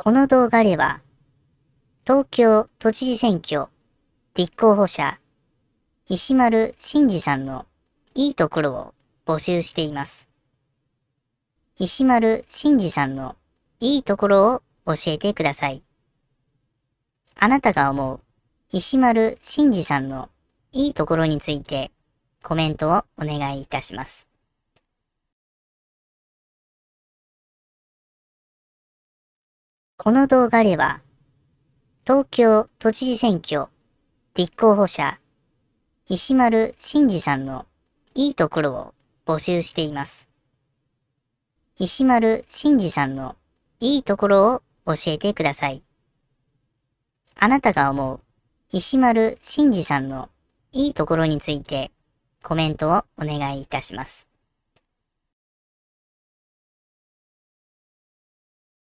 この動画では、東京都知事選挙立候補者、石丸慎二さんのいいところを募集しています。石丸慎二さんのいいところを教えてください。あなたが思う石丸慎二さんのいいところについてコメントをお願いいたします。この動画では、東京都知事選挙立候補者、石丸慎二さんのいいところを募集しています。石丸慎二さんのいいところを教えてください。あなたが思う石丸慎二さんのいいところについてコメントをお願いいたします。